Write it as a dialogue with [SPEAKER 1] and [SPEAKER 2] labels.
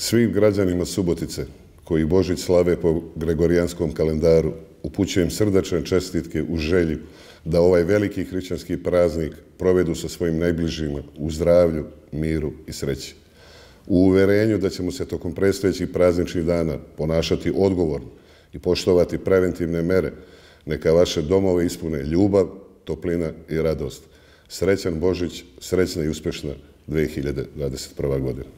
[SPEAKER 1] Svim građanima Subotice, koji Božić slave po Gregorijanskom kalendaru, upućujem srdačne čestitke u želju da ovaj veliki hrićanski praznik provedu sa svojim najbližima u zdravlju, miru i sreći. U uverenju da ćemo se tokom predstavljećih prazničnih dana ponašati odgovorno i poštovati preventivne mere, neka vaše domove ispune ljubav, toplina i radost. Srećan Božić, srećna i uspešna 2021. godina.